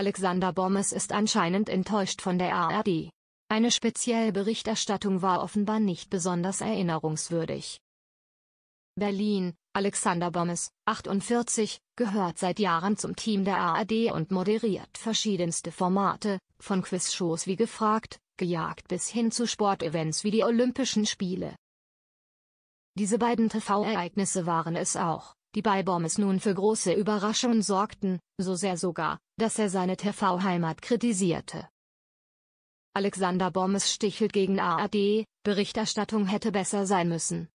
Alexander Bommes ist anscheinend enttäuscht von der ARD. Eine spezielle Berichterstattung war offenbar nicht besonders erinnerungswürdig. Berlin, Alexander Bommes, 48, gehört seit Jahren zum Team der ARD und moderiert verschiedenste Formate, von Quizshows wie gefragt, gejagt bis hin zu Sportevents wie die Olympischen Spiele. Diese beiden TV-Ereignisse waren es auch, die bei Bommes nun für große Überraschungen sorgten, so sehr sogar, dass er seine TV-Heimat kritisierte. Alexander Bommes stichelt gegen ARD, Berichterstattung hätte besser sein müssen.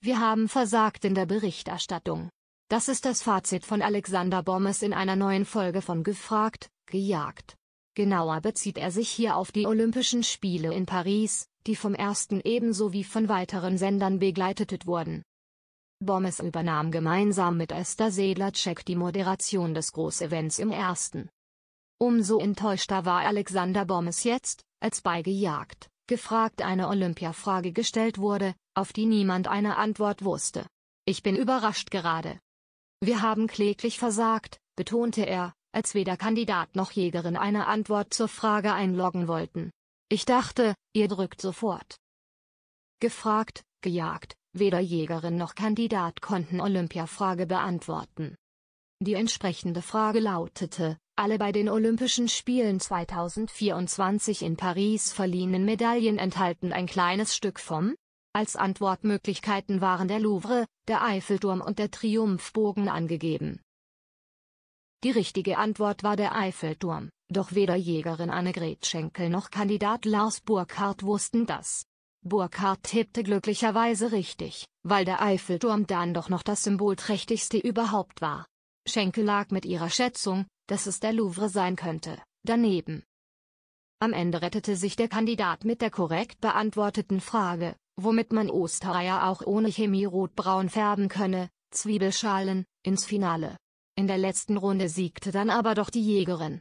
Wir haben versagt in der Berichterstattung. Das ist das Fazit von Alexander Bommes in einer neuen Folge von Gefragt, Gejagt. Genauer bezieht er sich hier auf die Olympischen Spiele in Paris, die vom ersten ebenso wie von weiteren Sendern begleitet wurden. Bommes übernahm gemeinsam mit Esther Sedlacek die Moderation des Großevents im ersten. Umso enttäuschter war Alexander Bommes jetzt, als beigejagt, gefragt eine Olympiafrage gestellt wurde, auf die niemand eine Antwort wusste. Ich bin überrascht gerade. Wir haben kläglich versagt, betonte er, als weder Kandidat noch Jägerin eine Antwort zur Frage einloggen wollten. Ich dachte, ihr drückt sofort. Gefragt, gejagt, weder Jägerin noch Kandidat konnten Olympiafrage beantworten. Die entsprechende Frage lautete, alle bei den Olympischen Spielen 2024 in Paris verliehenen Medaillen enthalten ein kleines Stück vom? Als Antwortmöglichkeiten waren der Louvre, der Eiffelturm und der Triumphbogen angegeben. Die richtige Antwort war der Eiffelturm, doch weder Jägerin Annegret Schenkel noch Kandidat Lars Burkhardt wussten das. Burkhardt tippte glücklicherweise richtig, weil der Eiffelturm dann doch noch das symbolträchtigste überhaupt war. Schenke lag mit ihrer Schätzung, dass es der Louvre sein könnte, daneben. Am Ende rettete sich der Kandidat mit der korrekt beantworteten Frage, womit man Ostereier auch ohne Chemie rotbraun färben könne, Zwiebelschalen, ins Finale. In der letzten Runde siegte dann aber doch die Jägerin.